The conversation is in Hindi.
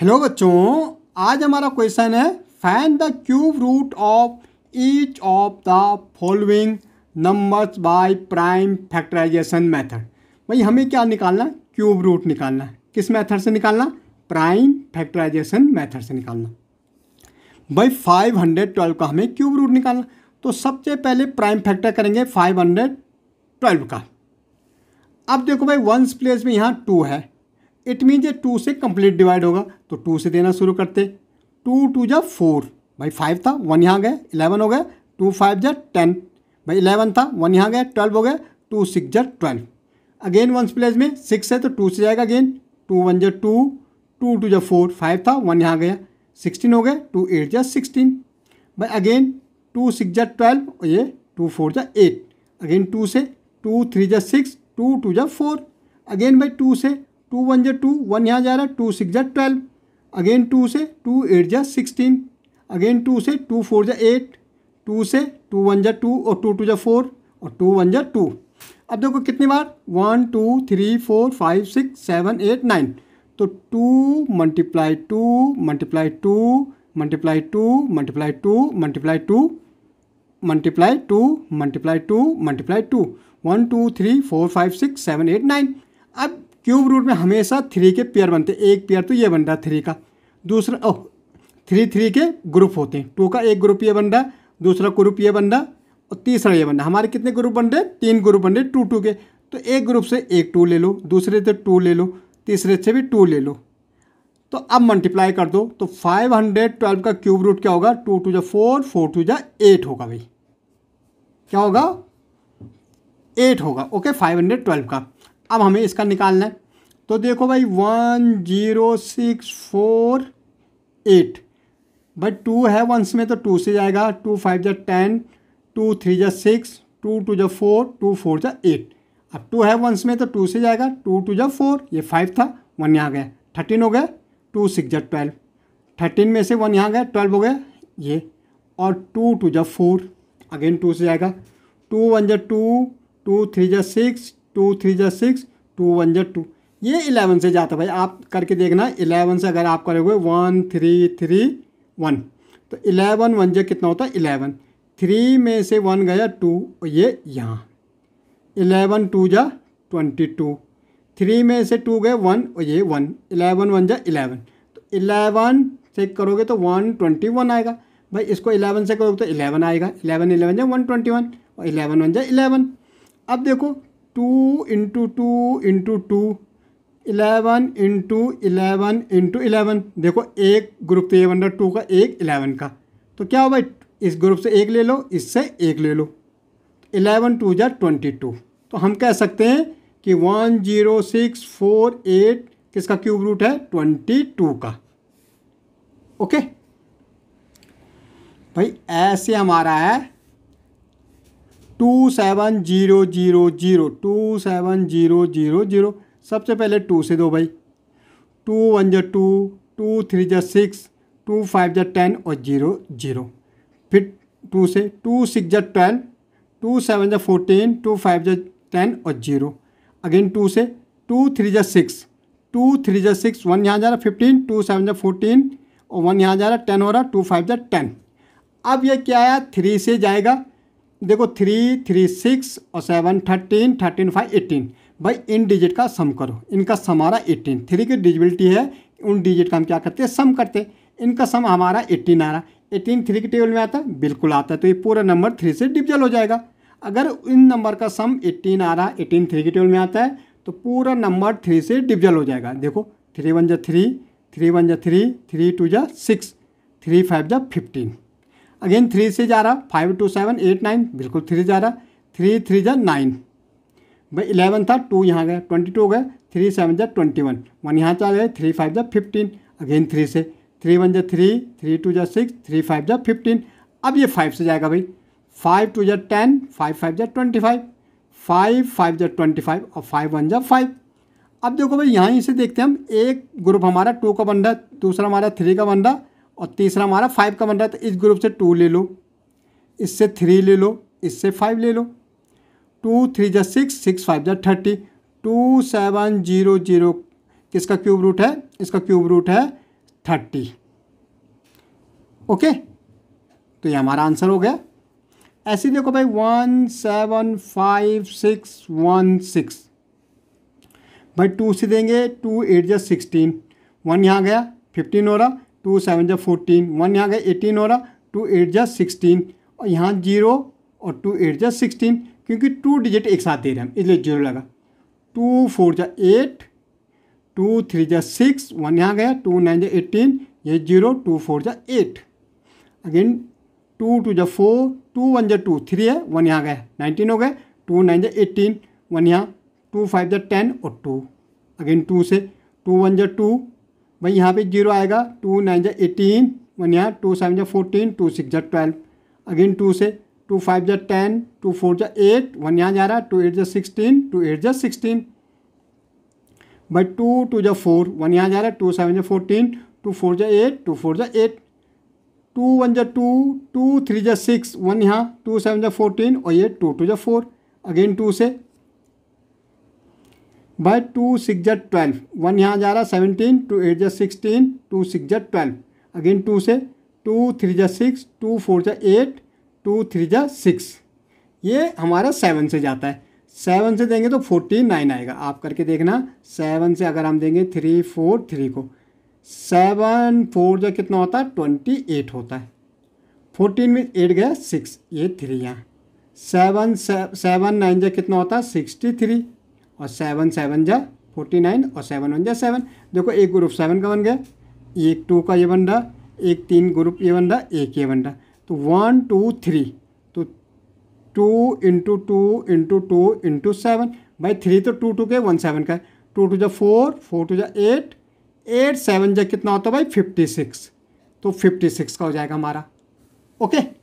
हेलो बच्चों आज हमारा क्वेश्चन है find the cube root of each of the following numbers by prime factorization method भाई हमें क्या निकालना क्यूब रूट निकालना किस मेथड से निकालना प्राइम फैक्टराइजेशन मेथड से निकालना भाई 512 का हमें क्यूब रूट निकालना तो सबसे पहले प्राइम फैक्टर करेंगे 512 का अब देखो भाई वंस प्लेस में यहाँ टू है इट मीन ये टू से कंप्लीट डिवाइड होगा तो टू से देना शुरू करते टू टू जा फोर भाई फाइव था वन यहाँ गए इलेवन हो गया टू फाइव जा टेन भाई इलेवन था वन यहाँ गया ट्वेल्व हो गया टू सिक्स जा ट्वेल्व अगेन वंस प्लेस में सिक्स है तो टू से जाएगा अगेन टू वन जा टू टू टू जा फोर फाइव था वन यहाँ गया सिक्सटीन हो गया टू एट जा सिक्सटीन भाई अगेन टू सिक्स जा ट्वेल्व और ये टू फोर जा एट अगेन टू से टू थ्री जा सिक्स टू टू जा फोर अगेन भाई टू से टू वन जा टू वन यहाँ जा रहा है टू सिक्स जै ट्वेल्व अगेन टू से टू एट जै सिक्सटीन अगेन टू से टू फोर जै एट टू से टू वन जै टू और टू टू जै फोर और टू वन जै टू अब देखो कितनी बार one two three four five six seven eight nine तो two multiply two multiply two multiply two multiply two multiply two multiply two multiply two multiply two one two three four five six seven eight nine अब क्यूब रूट में हमेशा थ्री के पेयर बनते हैं एक पेयर तो ये बन रहा है थ्री का दूसरा ओह थ्री थ्री के ग्रुप होते हैं टू का एक ग्रुप ये बन रहा है दूसरा ग्रुप ये बन रहा और तीसरा ये बन रहा हमारे कितने ग्रुप बन रहे तीन ग्रुप बन रहे टू टू के तो एक ग्रुप से एक टू ले लो दूसरे से टू ले लो तीसरे से भी टू ले लो तो अब मल्टीप्लाई कर दो तो फाइव हंड्रेड ट्वेल्व का क्यूब रूट क्या होगा टू टू जा फोर फोर टू जा एट होगा भाई क्या होगा एट होगा ओके फाइव हंड्रेड ट्वेल्व का अब हमें इसका निकालना है तो देखो भाई one zero six four eight भाई टू है वंस में तो टू से जाएगा टू फाइव जै टेन टू थ्री जै सिक्स टू टू जै फोर टू फोर जै एट अब टू है वंस में तो टू से जाएगा टू टू जै फोर ये फाइव था वन यहाँ गया थर्टीन हो गया टू सिक्स जै ट्वेल्व थर्टीन में से वन यहाँ गया ट्वेल्व हो गया ये और टू टू जै फोर अगेन टू से जाएगा टू वन जै टू टू थ्री जै सिक्स टू थ्री जै सिक्स टू वन जै टू ये इलेवन से जाता है भाई आप करके देखना इलेवन से अगर आप करोगे वन थ्री थ्री वन तो इलेवन वन जे कितना होता है इलेवन थ्री में से वन गया टू और ये यहाँ इलेवन टू जा ट्वेंटी टू थ्री में से टू गए वन और ये वन इलेवन वन जा इलेवन तो इलेवन से करोगे तो वन ट्वेंटी वन आएगा भाई इसको इलेवन से करोगे तो इलेवन आएगा इलेवन इलेवन जा वन ट्वेंटी वन और इलेवन वन जा इलेवन अब देखो two into two into two eleven into eleven into eleven देखो एक ग्रुप तो ये बन रहा टू का एक इलेवन का तो क्या हो भाई इस ग्रुप से एक ले लो इससे एक ले लो इलेवन टू जै ट्वेंटी टू तो हम कह सकते हैं कि one zero six four eight किसका क्यूब रूट है ट्वेंटी टू का ओके भाई ऐसे हमारा है two seven zero zero zero two seven zero zero zero सबसे पहले टू से दो भाई टू वन जो टू टू थ्री जो सिक्स टू फाइव जो टेन और जीरो जीरो फिर टू से टू सिक्स जो ट्वेल्व टू सेवन जो फोर्टीन टू फाइव जो टेन और जीरो अगेन टू से टू थ्री जो सिक्स टू थ्री जो सिक्स वन यहाँ जा रहा फिफ्टीन टू सेवन जो फोर्टीन और वन यहाँ जा रहा टेन हो रहा टू फाइव जो टेन अब ये क्या आया थ्री से जाएगा देखो थ्री थ्री सिक्स और seven thirteen thirteen five eighteen भाई इन डिजिट का सम करो इनका सम हमारा एटीन थ्री की डिजिबिलिटी है उन डिजिट का हम क्या करते हैं सम करते इनका सम हमारा एट्टीन आ रहा एटीन थ्री के टेबल में आता है बिल्कुल आता है तो ये पूरा नंबर थ्री से डिविजल हो जाएगा अगर इन नंबर का सम एट्टीन आ रहा है एटीन थ्री के टेबल में आता है तो पूरा नंबर थ्री से डिविजल हो जाएगा देखो थ्री वन जा थ्री थ्री वन जा थ्री थ्री टू जा सिक्स थ्री फाइव जा फिफ्टीन अगेन थ्री से जा रहा five two seven eight nine बिल्कुल थ्री जा रहा थ्री थ्री जा नाइन भाई इलेवन था टू यहाँ गए ट्वेंटी टू गए थ्री सेवन जा ट्वेंटी वन वन यहाँ चला गए थ्री फाइव जा फिफ्टीन अगेन थ्री से थ्री वन जा थ्री थ्री टू जा सिक्स थ्री फाइव जा फिफ्टीन अब ये फाइव से जाएगा भाई फाइव टू जा टेन फाइव फाइव जा ट्वेंटी फाइव फाइव फाइव जा ट्वेंटी फाइव और फाइव वन जा फाइव अब देखो भाई यहाँ ही से देखते हैं हम एक ग्रुप हमारा टू का बन रहा है दूसरा हमारा थ्री का बन रहा और तीसरा हमारा फाइव का बन रहा है तो इस ग्रुप से टू ले लो इससे थ्री ले लो इससे फाइव ले लो टू थ्री जै सिक्स सिक्स फाइव जै thirty two seven zero zero किसका क्यूब रूट है इसका क्यूब रूट है थर्टी ओके तो ये हमारा आंसर हो गया ऐसे देखो भाई one seven five six one six भाई टू से देंगे टू एट जै सिक्सटीन वन यहाँ गया फिफ्टीन हो रहा टू सेवन जब फोर्टीन वन यहाँ गया एटीन हो रहा टू एट जा सिक्सटीन और यहाँ जीरो और टू एट जा सिक्सटीन क्योंकि टू डिजिट एक साथ दे रहे हैं इसलिए जीरो लगा टू फोर जा एट टू थ्री जा सिक्स वन यहाँ गया टू नाइन जा एटीन ये जीरो टू फोर जा एट अगेन टू टू जा फोर टू वन जा टू थ्री है वन यहाँ गया नाइनटीन हो गए टू नाइन जा एटीन वन यहाँ टू फाइव जा टेन और टू अगेन टू से टू वन जा टू भाई यहाँ पे जीरो आएगा टू नाइन जै एटीन वन यहाँ टू सेवन जै फोर्टीन टू सिक्स जै ट्वेल्व अगेन टू से टू फाइव जै टेन टू फोर जै एट वन यहाँ जा रहा है टू एट जै सिक्सटीन टू एट जै सिक्सटीन भाई टू टू जै फोर वन यहाँ जा रहा है टू सेवन जै फोर्टीन टू फोर जै एट टू फोर जै एट टू वन जै टू टू थ्री जै सिक्स वन यहाँ टू सेवन जै फोर्टीन और ये टू टू जै फोर अगेन टू से भाई टू सिक्स जट ट्वेल्व वन यहाँ जा रहा है सेवनटीन टू एट जट सिक्सटीन टू सिक्स जट ट्वेल्व अगेन टू से टू थ्री जट सिक्स टू फोर जट एट टू थ्री जै सिक्स ये हमारा सेवन से जाता है सेवन से देंगे तो फोर्टी नाइन आएगा आप करके देखना सेवन से अगर हम देंगे थ्री फोर थ्री को सेवन फोर जो कितना होता है ट्वेंटी एट होता है फोर्टीन में एट गया सिक्स ये थ्री यहाँ सेवन सेवन नाइन जो कितना होता है सिक्सटी थ्री और सेवन सेवन जा फोर्टी नाइन और सेवन वन जा सेवन देखो एक ग्रुप सेवन का बन गया एक टू का ये बन रहा एक तीन ग्रुप ये बन रहा एक ये बन रहा तो वन टू थ्री तो two into two into two into seven भाई थ्री तो टू टू के वन सेवन का है टू टू जा फोर फोर टू जा एट एट सेवन जा कितना होता है भाई फिफ्टी सिक्स तो फिफ्टी सिक्स का हो जाएगा हमारा ओके